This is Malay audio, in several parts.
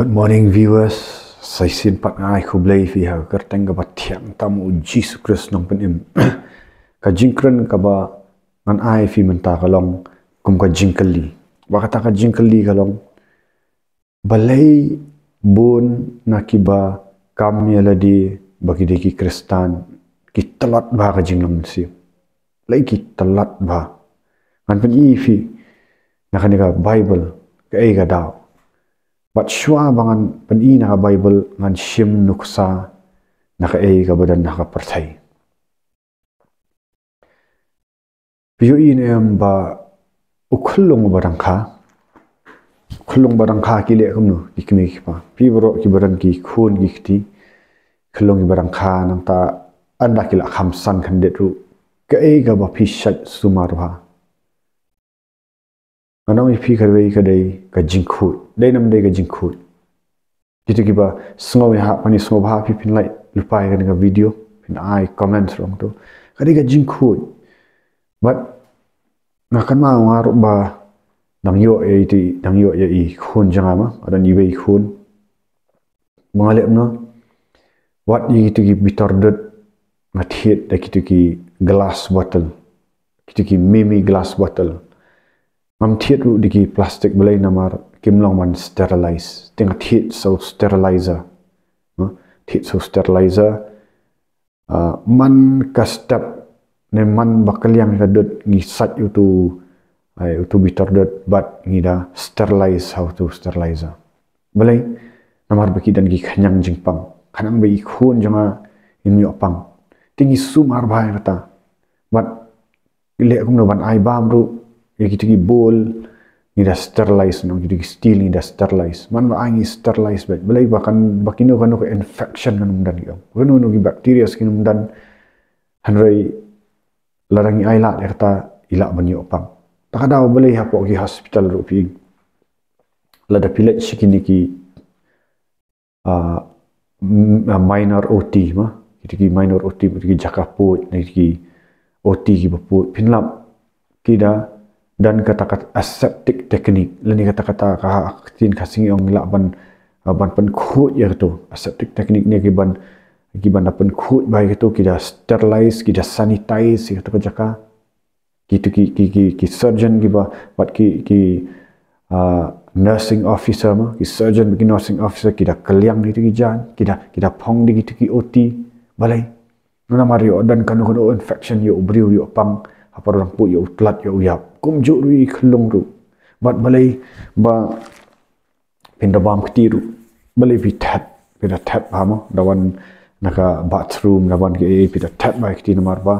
Good morning viewers. Saya sin pat ngai ku blei fi ha ker tengga tiang tamu Yesus Kristus Jesus Christ nong pen im. Ka ba ngan ai fi men kalong kum kajinkeli. jingkeli. Ba kata kalong balai bun nakiba kam yala di bagi deki kristan ki telat ba kajing jinglong si. Lai ki telat ba. Ngan pen i fi nakani bible ka ai ka dao bat shua bangan pan i naka Bible ngan shim nuksa naka ei ka badan naka pertai. Biyo i na yam ba ukulung badan ka, ukulung badan ka ki lek kumnu ikmi ikpa. Pi bro ki badan ki kun ikti, ukulung badan ka nang ta anda kila kamsan kandit ru ka ei ka ba pishat sumaruha ngā nōng i pī kar wē i ka dēi ka jīng khūt, dēi nam kita ka jīng ha, ha khūt. Kan e e ki tu ki ba sūngā wē hā, pani video, pīn komen comments tu. Kadai ka dēi But, nakkan kan mā ngā rōk ba nam yō e i tī, nam yō e i khūn jāngā ma, ka dēn i wē i khūn. Mā ngā lēp nō, wāt glass bottle, ki kita ki mimi glass bottle. Mam tiet lu digi plastik belai nama kimlong man sterilize. Tengah tiet so sterilizer. Tiet so sterilizer. Ah, man ka step ne man bakal yang kadut ngi sat yutu yutu bitor dut bat ngi da sterilize how to sterilizer. Belai nama baki dan gi kanyang jingpang. Kanang bayi kuon jama in mi opang. Tinggi sumar bahaya kata. Bat ilik akum nuban aibam ruk jadi kita pergi bowl, ni dah sterilize ni. Kita steel ni dah sterilize. Mana ba angin sterilize bet. Belai bahkan bakino kan infection kan mudan dia? Kan nu bakteria sekin mudan hanrai larangi ai lah erta ila bani opang. Tak ada boleh hapo ke hospital rupi. Lada pilek sekin ki a ah, ah, minor OT ma. Kita pergi minor OT, kita pergi jaka kita pergi OT, kita pergi pinlap. Kita dan kata-kata aseptic teknik, lani kata-kata ka tin khasing yong la ban ah, ban pen khut ya tu aseptic teknik ni ki ban ki ban pen khut bai ki tu ki da sterilize ki sanitize ya tu jaka kita tu ki ki ki, ki surgeon ki ba pat ki ki ah, nursing officer mah, ki surgeon ki nursing officer kita keliang kliang ni tu ki jan kita da ki da phong ni tu ki balai nama mari dan kanu kanu infection yo briu yo pang apa orang pu yau plat yau yap kum juri kelung ru bat balai ba pinda bam ketiru balai pi tap pinda tap hamo dawan naka bathroom dawan ke ei pinda tap ba ketiru nama apa?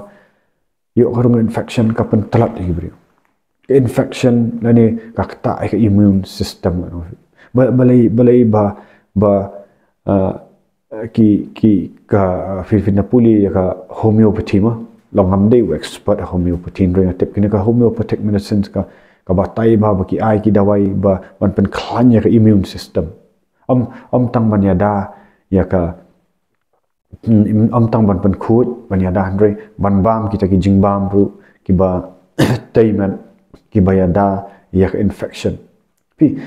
yau karung infection kapan telat lagi beriu infection lani kakta ek immune system kan. ba balai balai ba ba eh, ki ki ka fi fi napuli ya ka homeopathy mah long ham dei expert homeopathy ring a tip kinaka homeopathic medicines ka ka ba tai ba ba ki ai ki dawai ba man pen khanya ka immune system am am tang man ya ya ka mm, am tang man pen khut man ya da andre man bam ki ta ki jing bam ru ki ba tai man ki ba ya ya infection pi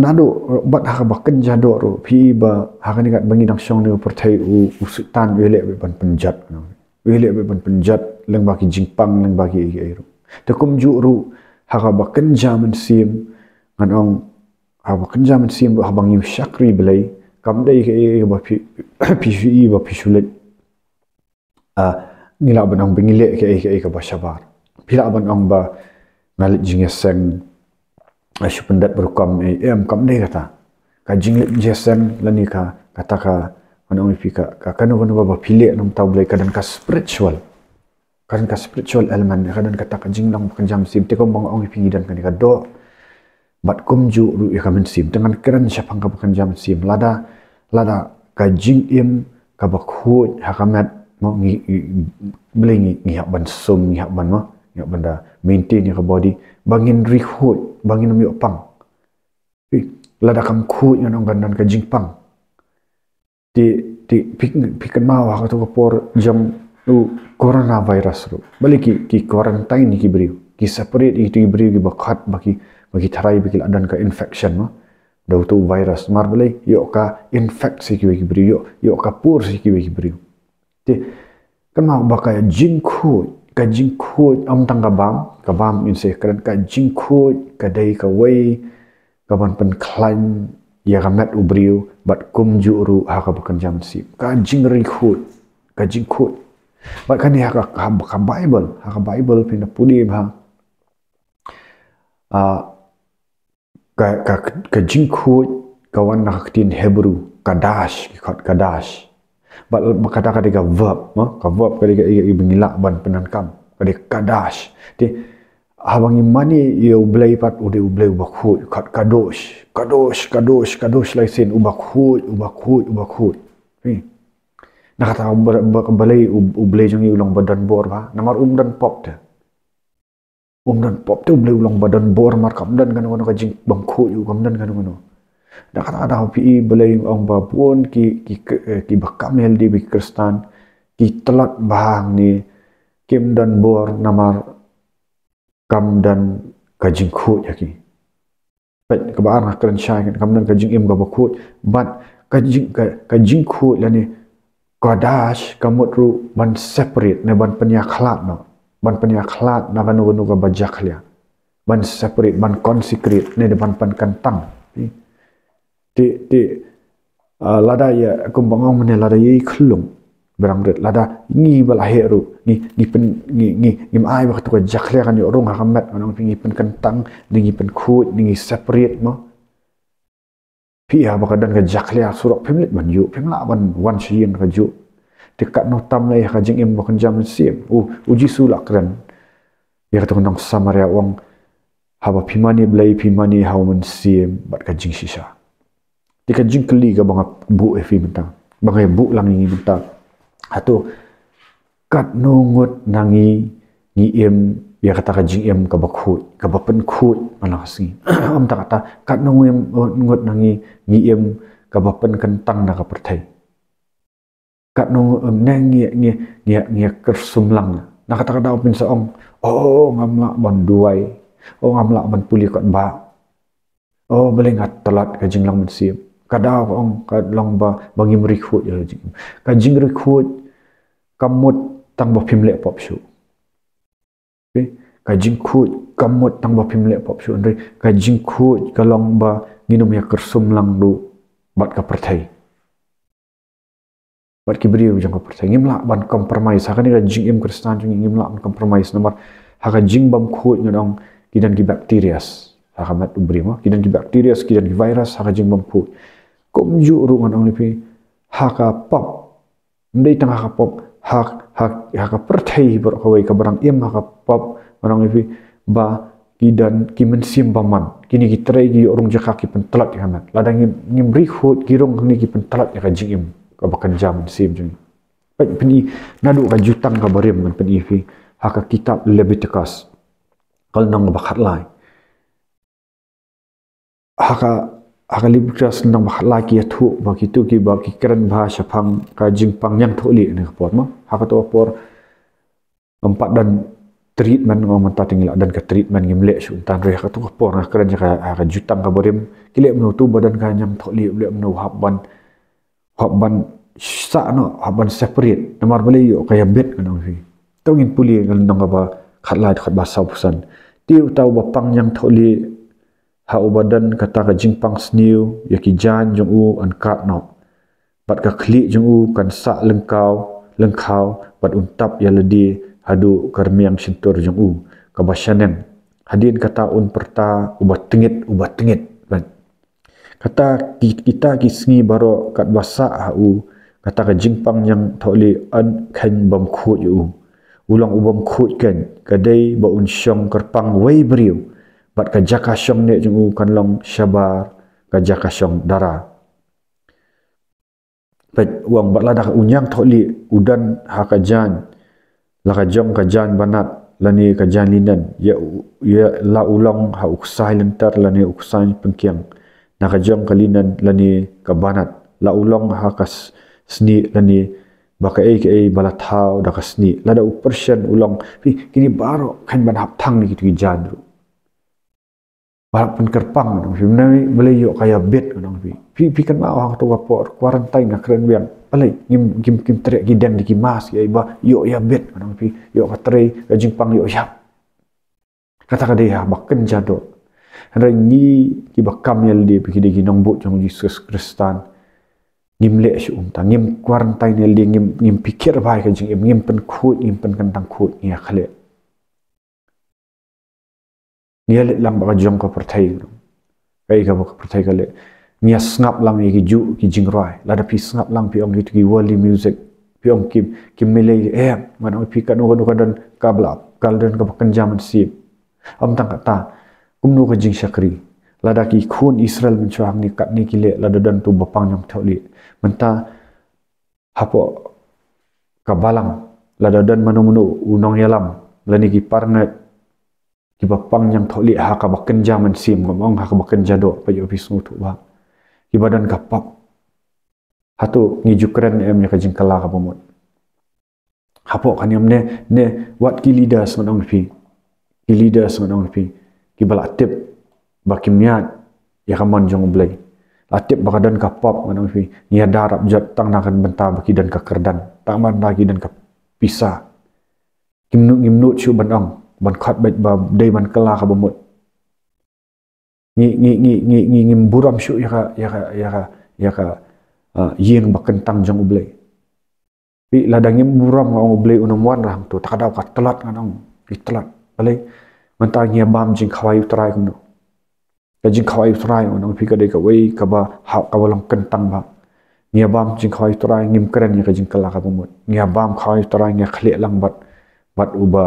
nado bat ha ba ken ja do ru pi ba ha ka ni ka bangi nang song ne u pertai u usutan wele ban penjat no wili abe ban penjat leng baki jingpang leng baki iki airu ta kum ju ru haga ba ken jaman sim ngan ong ha ba ken sim ba bang yim shakri kam de iki e ba i ba pi shulet a nila ban ong bingile ke iki e ka ba shabar pila ban ba ngal jing yeseng a shupendat berukam e em kam de kata ka jing yeseng lani ka kata ka mana orang fikir, kadang-kadang orang berapa pilih nak tahu boleh kadang ka spiritual. Kadang ka spiritual elemen, kadang tak ka jinglong makan jam sim, tapi kau bangun orang fikir dan kadang kadang Bat kumju, ju ru ya kamen sim, dengan keren siapa kau makan jam sim, lada, lada kajing im, ka bakhut, hakamet, mau ngi, beli ngi, ngi hak ban sum, ngi hak ban ma, ngi hak ban da, maintain ya ka body, bangin rihut, bangin umi pang. Eh, lada kam kut yang orang gandan jing pang, di di pikan mau aku tu kapor jam tu corona virus tu balik ki ki ni ki beri. ki separate itu ki beri ki bakat bagi bagi terai bagi adan ke infection mah dah tu virus mar balik yuk ka infect si ki ki beriu yuk yo ka pur si ki ki beriu ti kan mau bakai jingku ka jingku am tangga bam ka bam insa keran ka jingku ka dai ka wei ka ban pen ia ramat ubriu bat kum juru haka bekerjam sip kajing rikut kajing kut bat kan dia haka haka bible haka bible pina pudi ha ah, a kajing kut kawan nak tin Hebrew, kadash kot kadash bat kata kata verb ha verb kali ke ibngilak ban penankam kali kadash dia habang imani ia ublai pat ude oh, ublei ubakhut kat kadosh kadosh kadosh kadosh lai sen ubakhut ubakhut ubakhut ni nak kata balai ublai jangi ulang badan bor ba namar um dan pop te um dan pop tu ublai ulang badan bor mar kam dan kan ngono kajing bangku yu kam dan kan ngono nak kata ada hopi balai ang babun ki ki eh, ki bakamel di bikristan ki telat bahang ni kim dan bor namar kam dan kajing khut yaki pet ke baan ha lah kran shai kam dan kajing im ga ba khut bat kajing kajing khut la ni kadash kamut ru ban separate ne ban penya khlat no ban penya khlat na ban wonu ga bajak lia ban separate ban consecrate ne ban pan kantang ti ti ah, ladai ya kum bangong mene ladai ya khlung berang red lada ngi balahe ru ngi ngi pen ngi ngi ngi mai tu khatwa jakhle kan yorong ha kamat anong ngi pen kentang ngi pen khut ngi separate mo pi ha ya, ba kadan ga jakhle asura pemlet ban yu pemla ban wan shiyen ga ju tekat no tam lai ha ya, jing im bokan jam sim u uh, uji sulak ren ya ka tong samaria ya, wang haba pimani blai pimani ha mun sim bat ka jing sisa tekat jing kli ga bang bu efi eh, bentang bangai bu lang ngi bentang atau ha, kat nungut nangi ngi im ya kata ka jing im ka bakhu ka bapen mana sing am ta kata kat nungut im ngut nangi ngi im ka bapen kentang nak perday. kat nung um, nangi ngi ngi ngi ker sumlang na kata kata opin saong oh ngamla bon duai oh ngamla bon puli kat ba oh boleh ngat telat ka lang mun siap កដោកអងកដឡងបបងមរិខួតយោជីកជីងរិខួតកំមុតតាំងបភិមលេពបឈូពេកជីងខួតកំមុតតាំងបភិមលេពបឈូនរីកជីងខួតកឡងបងនុមយកសុំឡងឌូបាត់កប្រថៃបាត់គិបរីយងកប្រថៃងិមឡាបានកំប្រម៉ៃសហកនេះជីងអ៊ីមគ្រីស្តានជីងងិមឡាបានកំប្រម៉ៃសណាមហកជីងបំខួតញដងគិដានគិបាក់តេរីអស់ហកមាត់ឧបរីមគិដានគិបាក់តេរីអស់គិដានគិវ៉ៃរ៉ាសហកជីងបំខួត kom ju ru manong ni haka pop ndei tang haka pop hak hak haka perthei bor ka wai ka barang im haka pop manong ni pi ba ki dan ki men sim kini ki trai gi orang je ka ki pen telat ya ladang ni ni ri khut ki rong ngi ki pen telat ya ka jim ka ba kan jam sim jing pa pni nadu ka jutang ka barem man pni fi haka kitab leviticus kal nang ba khat lai haka agali bukti asal nang makhluk ia tu bagi tu ki bagi keran bahasa pang kajing pang yang tu li ni kapor mah hakat wapor empat dan treatment ngom mentah tinggal dan ke treatment ngimlek su untan reh kat kapor nak lah. keran jaka agak ah, jutang ka borim kile menutu badan ka nyam tu li ble menu haban haban sa no haban separate namar bale yo kaya bet kanong fi tongin puli ngal nang ba khatlai khat basau pusan tiu tau ba pang yang tu li ha ubadan kata ka jingpang sniu ya ki jan jung u an ka no pat ka khli jung u kan sa lengkau lengkau pat untap ya ledi hadu karmiang sintur jung u ka basyanen hadin kata un perta ubat tengit ubat tengit kata kita ki sngi baro kat basa ha u kata ka jingpang yang thole an khen bam khu u ulang ubam khu kan, ken kadai ba un syong karpang wei beriu bat ka jaka syong ne jung kan long syabar ka jaka syong dara pet uang bat ladak unyang toli udan ha ka jan la ka jong ka jan banat lani ka jan linan ya ya la ulong ha uksai lentar ni uksai pengkiang na ka jong ka linan lani ka banat la ulong ha ka sni ni baka ai ai balathau da ka La da upersian ulong kini baro kan ban hap thang ni kitu jan walaupun kerpang kadang pi menawi beli yuk kaya bed kadang pi pi pi kan mau waktu apa quarantine nak keren bian beli gim gim gim teriak gidan di kimas ya iba yuk ya bed kadang pi yo katrei gajing ya pang yuk ya kata kata dia ah, bahkan jado rengi iba bakam yang dia pergi di nong yang Yesus Kristan. gim le si untang. gim quarantine yang dia gim gim pikir baik gajing gim gim pen kuat gim pen kentang kuat ya kalian Nyalit lam baka jong ko prthai lu kai ka bo prthai ka le nia snap lam ye ki ju ki jing roi lah pi snap lam pi ong ki worldly music pi ong ki ki mele eh mana no pi ka no ka no ka dan ka bla kal den ka kan jam si am tang ka ta kum no jing shakri la ki khun israel min ni kat ni ki le la dan tu bapang yang nyam thau li man hapo ka balang la dan manu manu unong yalam la ki parnat ki ba pang yang tak lihat ka bakin ja man sim ko mong ha ka bakin ja ha do pa yo bisu tu ba ki ba dan ka pap ha ngi jukran em ya ka jing kala ka bomot ha kan yam ne ne wat kili das man ong fi ki leaders man ong fi ki ba tip ba ki miat ya ka man jong blai la tip ba dan ka pap man ong ya darap jot tang nakan bentar ba ki dan ka kerdan tang lagi dan ka pisa kimnu kimnu chu banong มันขัดเบ็ดบะดีมันกล้าขบมุดงี้งี้งี้งี้งี้งิมบุรัมชุยกะยกะยกะยกะยิงบักันตังจังอุเบลปีลาดังงิมบุรัมของอุเบลอุนมวันรังตัวทักดาวกัดตลัดกันองอีตลัดอะไรมันตายเงียบบามจิงขวายุตรายกันเนาะจิงขวายุตรายกันองพี่ก็ได้กับเว้ยกับว่าหากับว่าลังกันตังบะเงียบบามจิงขวายุตรายงิมเกรนยังกับจิงกล้าขบมุดเงียบบามขวายุตรายเงียบเคลียลังบัดบัดอุบา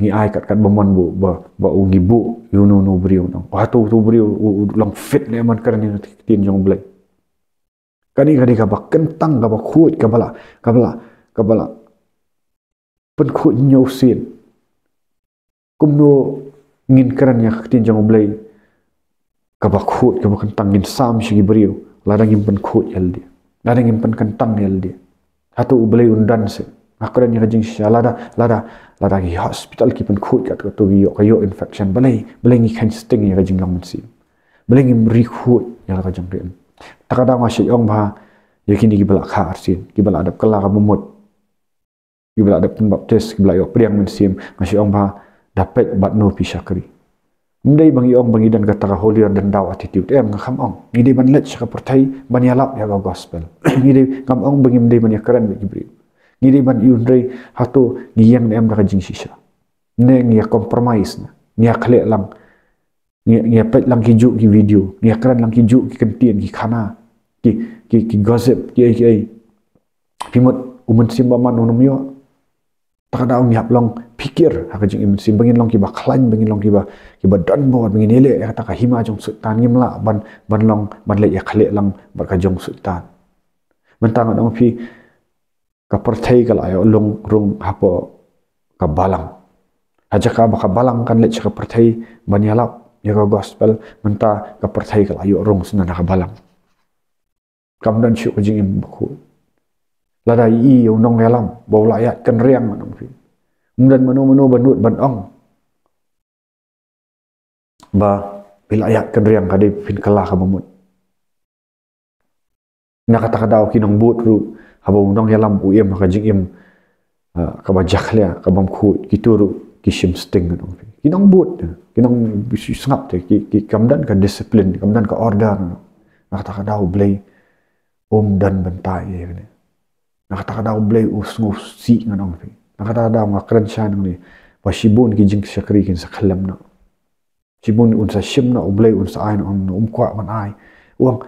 Ni ai kat kat bomon bu ba ba u ngi bu yu nu nu bri no wa tu tu bri u lang fit ne man kar ni tin jong blai kani kani ka ba kentang ka ba khuit ka bala ka bala ka bala pen khu nyu sin kum no ngin karan ya tin jong blai ka ba khuit ka ba kentang ngin sam si gi bri u la dang ngin pen khu yel dia la dang ngin pen kentang yel dia satu u blai undan sin akra ni rajing shalada lada lada gi ya, hospital ki pen khut ka to gi yo infection balai balai ni khan sting ni rajing long si balai ni ri khut ya ka jang rem takada ma shi ong ba ye kini gi balak har si gi balak adap kala ka mumut gi balak adap baptis gi balak yo priang min sim ma shi ong ba dapat bat no pi shakri mdei bang yo ong bangi dan ka tara holy dan daw attitude em eh, kham ong gi de ban let shakapurthai ban yalap ya gospel gi de kam ong bang im de ban yakran gi bri Gidiban yudre hato giyang niyam na kajing sisya. Ne niya compromise na. Niya kali lang. Niya, niya pet lang kiju ki video. Niya kran lang kiju ki kentian ki kana. Ki, ki, ki gossip. Ki ay ki ay. Pimut umun simba man unum yo. Takada ang niyap lang pikir. Haka jing imun simba. Bangin lang kiba klan. Bangin lang kiba. Kiba dan bo. Bangin nile. Ya kata ka hima jong sultan. Ngim la. Ban, ban lang. Ban le ya kali lang. Barka jong sultan. Mentangat ang pi. Mentangat ang pi kapertai kalau long room apa kabalang. Ajak baka balang kan lecik kapertai banyalap ya kau gospel menta kapertai kalau ayo rong sana nak kabalang. Kamdan sih ujung ibu Lada i ya unong yalam bau layak kan riang manong sih. Kemudian menu menu bandut bandong, Ba bila ayat kan riang kadai pin kelah kamu mut. Nak kata kata aku kinong but ru habam undang yalam uem ka jing im ka ba jakhlia ka bam khu kishim sting no kinong bot kinong sngap te ki kamdan ka discipline kamdan ka order no nakata ka dau blay um dan bentai ye ne nakata ka dau blay us ngus si ngong pe nakata dau ma kran shan ni ki jing shakri kin sa khalam no shim na ublay unsa sa ain on um kwa man uang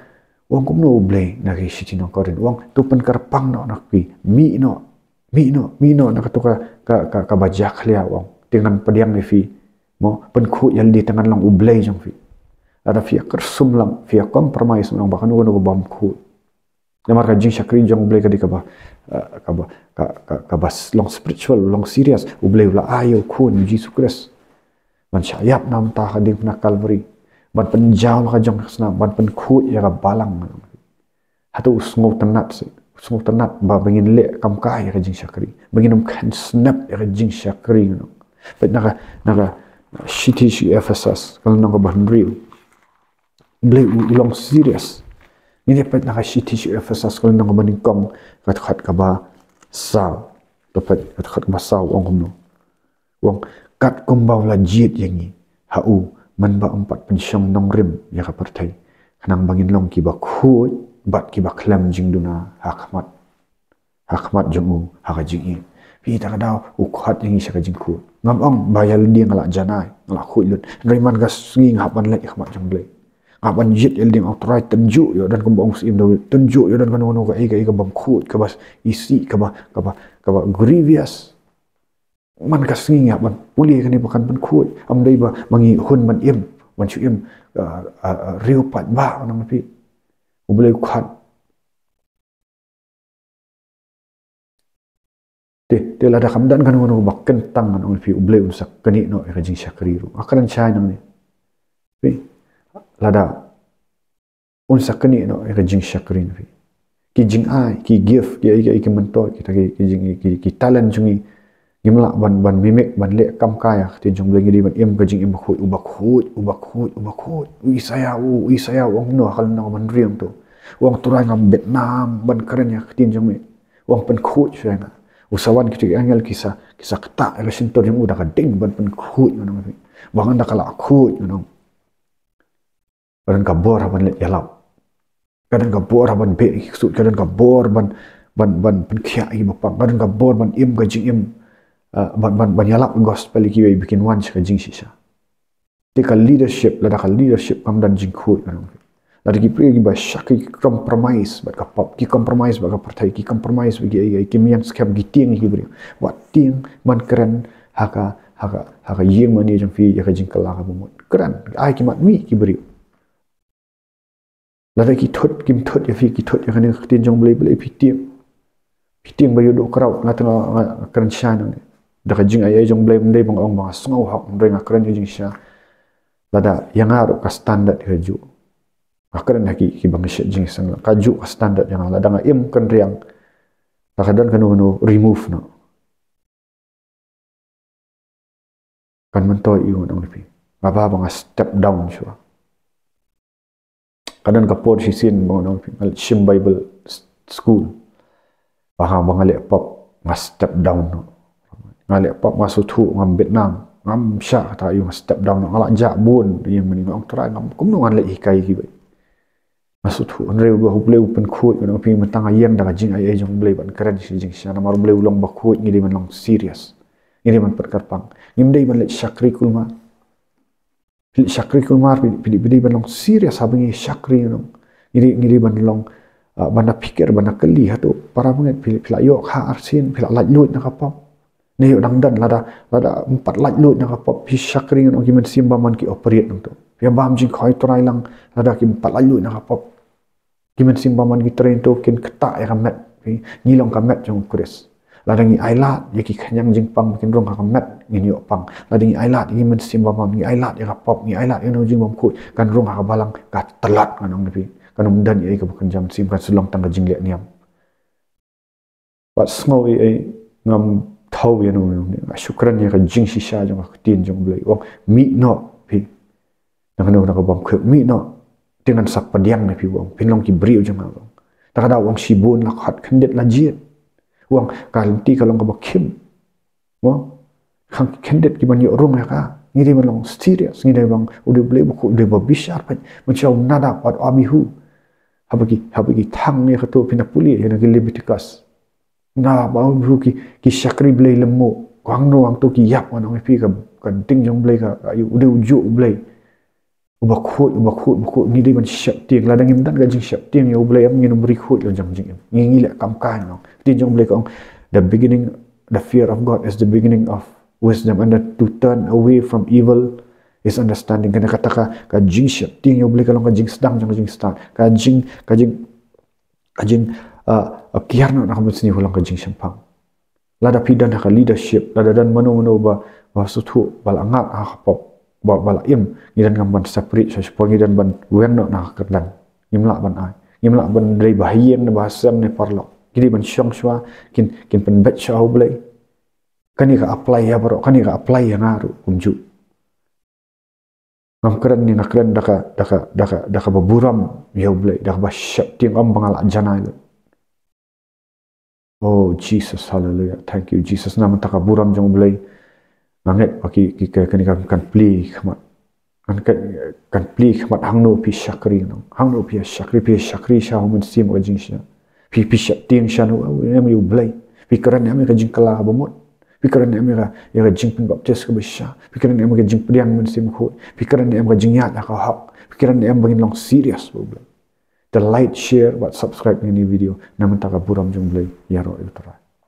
wong kum no ble na ge shi no korin wong tu pen kar pang no nak pi mi no mi no mi no nak tu kabajak ka ka, ka bajak lia wong pediang mi fi mo pen khu yang di tangan lang uble jang fi ada fi kersum sum lang fi compromise lang bahkan wong no bom khu na mar ka jing shakri jong ble ka di ka ba eh, ka ba ka ka, ka bas long spiritual long serious Ublay ula ayo khu ni jesus christ man sha nam ta ha di na calvary บันเป็นยาวกระจงสนามบันเป็นคู่ยากับบาลังฮัตุสงบตนัดสิสงบตนัดบะบังินเละกำกายกระจงชักรีบังินมันแข็งสนับกระจงชักรีนั่งเป็นนักนักชิติชิเอฟเอสสกันนั่งกับบันริวเบลูลองซีเรียสนี่เป็นนักชิติชิเอฟเอสสกันนั่งกับบันิงกงกัดขัดกับบะสาวตัวเป็นกัดขัดกับบะสาวองค์นู้องกัดกุมบาวลาจีดอย่างนี้ฮาอู manba ampat pensyong nong rim ya ka parthai khanang bangin long ki ba khuoi bat ki ba klem jing duna hakmat hakmat jungu haka jing yin pi ta ka dao u khat yang isa ka jing khu ngam ong bayal di ngala janai ngala khuoi lut riman ga sungi ngapan lai ikhmat jang blai ngapan jit yel ding autorai tenju yo dan kum bong sim do tenju yo dan kanu kanu ka ika ika bam khuoi ka bas isi ka ba ka ba ka ba grievous มันก็สงี่เงียบมันอุลีกันนี่บกันมันคุยอําได้บ่บางีหุ่นมันเอิ่มมันชื่ออิ่มเอ่อเอ่อริวปัดบ้านะมันพี่อุบเลยขัดเดี๋ยวเราจะคำดันกันว่าเราบักกันตั้งกันองค์พี่อุบเลยอุนสักกันนี่เนาะเอกจิงชักรีรู้อาการใช่นั่นนี่พี่เราจะอุนสักกันนี่เนาะเอกจิงชักรีนพี่กิจิงไอ้กิจิฟกิไอ้กิมันโตกิทักกิจิงกิกิทัลเลนจุงี้ gimla ban ban mimik ban lek kam kaya ah. ya tin jong lengi ban im gajing im khut u bak khut u bak khut u bak khut u isaya u isaya wong no khal no ban riem tu wong turang ngam vietnam ban keren ya tin jong me wong pen khut sai na u sawan kitik angel kisa kisa kata e sin tor jong u da ding ban pen khut no ngam wang da kala khut no ban gabor ban le yalap kadan gabor ban be su kadan gabor ban ban ban pen khia i bapak kadan gabor ban im gajing im Uh, ban ban ban yalak gospel ki wei bikin wan chaka jing shisha te ka leadership la da ka leadership kam dan jing khu na ngi la ki pri ki ba shaki compromise ba ka pop ki compromise ba ka parthai ki compromise ba ki ai ai ki miam skap gi ting hi bri wa ting man kren haka haka haka yim man ye jong fi ya ka jing kala ka bu kren ai ki mat mi ki bri la da ki thot ki thot ya fi ki thot ya ka ne khatin jong blai blai fi ti Pitting bayu do kerau ngat ngat kerencian ni da jing ayah jong blame de bang ong ba sngo hak renga kran jing sha lada yang aru ka standard kaju akran haki ki bang jing sang ka ju ka standard yang lada nga im kan riang ta kadan kanu remove no kan mentoi iu nang lipi ngapa ba bang step down sha kadang kapur por si sin bang nang lipi al shim bible school Faham bang alik pop, ngas step down no ngah lek pop masu thu ngam vietnam ngam sha ta yu step down ngah lek ja bun ye mani ngam tra ngam kum no ngah lek hikai ki bai masu thu an re go hople open khu yu ngam pi ma ta ngah yeng da jing ai ai jong blei ban karan shi jing sha namar blei ulong ba khu ngi man long serious ngi man perkar pang ngim dei ban lek shakri kulma pilih shakri kulma pilih pilih dei ban long serious habing shakri yu ngam ngi ngi ban long Uh, ah, bana pikir bana keli hatu para mengat pilak yok ha arsin pilak lajut nak apa ni yuk dang dan lada lada empat lat lut nak apa pisak ringan ogi men simba man ki operate nang tu ya bam jing khoi torai lang lada ki empat lat lut nak apa ki men simba man ki train tu kin keta ya kan mat ni long kan mat jong kris lada ngi aila ya ki khanyang jing pang kin rong kan mat ni yuk pang lada ngi aila ki men simba man ngi aila ya kan pop ngi aila ya jing bam khoi kan rong ka balang ka telat kan nang ni kan um dan ya ki bukan jam sim kan selong tangga jing le niam but small ngam thâu yên ông nè mà sốc ran như cái chính sĩ sao trong cái tiền trong lấy ông mỹ nọ phi nào nào nào có bom khuyết mỹ nọ tiếng anh sập bắn này phi ông phi long kỳ bưu trong nào ông ta cái đầu ông sì buồn là lah, khát khẩn đệt là lah giết ông cả lần ti cả long có bao kim ông khăng khẩn đệt kan kỳ bao nhiêu rung này cả như thế mà long serious như thế bằng ude bưu bao khu ude bao bí sát phải mình cho ông nada hoặc amihu habagi habagi thang này cái tổ phi napoli hay ya là cái libertas Nah, bau bau ki ki sakri blei lemu. Wang no ang toki yap wan ang ipi ka kanting jong blei ka ayu ude ujo blei. Uba kuot uba kuot uba kuot ni dia man siap tiang ladang imtan kan jing siap tiang ya ublay am nginum berikut yang jang jing ngingi lek kamkan no tiang jang ublay kong the beginning the fear of God is the beginning of wisdom and that to turn away from evil is understanding kena kataka ka jing siap tiang ya ublay kalong ka jing sedang jang jing start ka jing ka jing ka jing, ka jing Ah, kiar no nak mesti hulang kencing sempang. Lada pidan nak leadership, lada dan mana mana ba ba sutu balangat ah pop ba balaim ni dan ngamban separate so sepo ni dan ban wen nak nak kerdan. Imlak ban ai. Imlak ban dari bahian bahasa ne parlo. Jadi ban syong swa kin kin pen bet sya oblay. Kan ni ka apply ya bro, kan ni ka apply ya ngaru kunju. Ngam keren ni nak keren daka daka daka daka beburam ya oblay, daka ba syap tiang ambang ala jana itu. Oh Jesus, hallelujah. Thank you Jesus. Nama tak buram jong belai. Nangat pagi kita kena kan kan pli khmat. Kan please, kan, kan pli pi syakri no. Hang pi syakri pi syakri sya hum sim o sya. Pi pi sya ting sya no we nem yu belai. Pi keran nem ka jing kala bomot. Pi keran nem ka ya ka jing pin baptis ka besya. Pi keran nem ka jing priang mun sim ko. Pi keran nem ka jing yat lah ka hak. Pi keran nem bangin long serious bo the light share what subscribe ni video namun taka buram jung blai yaro ultra ya